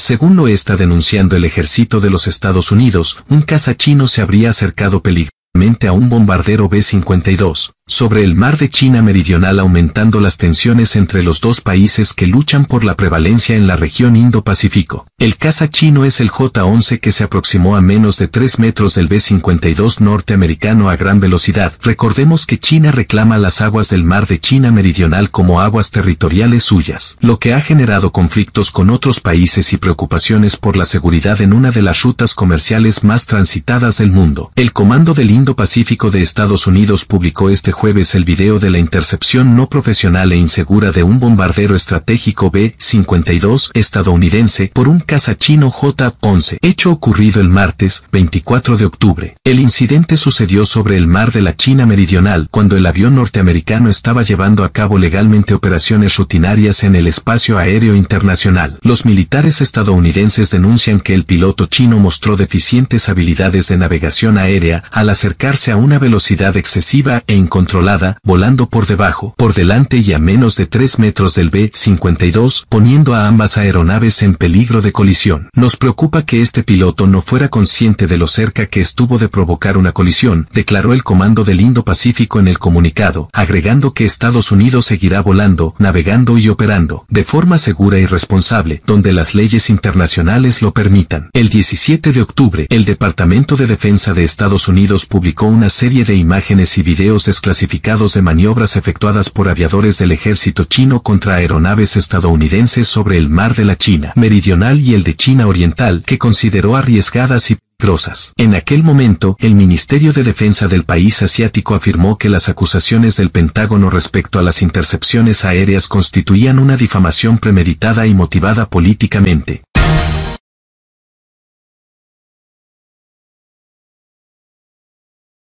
Según lo está denunciando el ejército de los Estados Unidos, un caza chino se habría acercado peligrosamente a un bombardero B-52, sobre el mar de China Meridional aumentando las tensiones entre los dos países que luchan por la prevalencia en la región Indo-Pacífico. El caza chino es el J-11 que se aproximó a menos de 3 metros del B-52 norteamericano a gran velocidad. Recordemos que China reclama las aguas del mar de China Meridional como aguas territoriales suyas, lo que ha generado conflictos con otros países y preocupaciones por la seguridad en una de las rutas comerciales más transitadas del mundo. El Comando del Indo-Pacífico de Estados Unidos publicó este jueves el video de la intercepción no profesional e insegura de un bombardero estratégico B-52 estadounidense por un caza chino J-11, hecho ocurrido el martes 24 de octubre. El incidente sucedió sobre el mar de la China Meridional cuando el avión norteamericano estaba llevando a cabo legalmente operaciones rutinarias en el espacio aéreo internacional. Los militares estadounidenses denuncian que el piloto chino mostró deficientes habilidades de navegación aérea al acercarse a una velocidad excesiva e incontrolable controlada, volando por debajo, por delante y a menos de 3 metros del B-52, poniendo a ambas aeronaves en peligro de colisión. Nos preocupa que este piloto no fuera consciente de lo cerca que estuvo de provocar una colisión, declaró el comando del Indo-Pacífico en el comunicado, agregando que Estados Unidos seguirá volando, navegando y operando, de forma segura y responsable, donde las leyes internacionales lo permitan. El 17 de octubre, el Departamento de Defensa de Estados Unidos publicó una serie de imágenes y videos desclasificados de maniobras efectuadas por aviadores del ejército chino contra aeronaves estadounidenses sobre el mar de la China meridional y el de China oriental que consideró arriesgadas y peligrosas. En aquel momento, el Ministerio de Defensa del país asiático afirmó que las acusaciones del Pentágono respecto a las intercepciones aéreas constituían una difamación premeditada y motivada políticamente.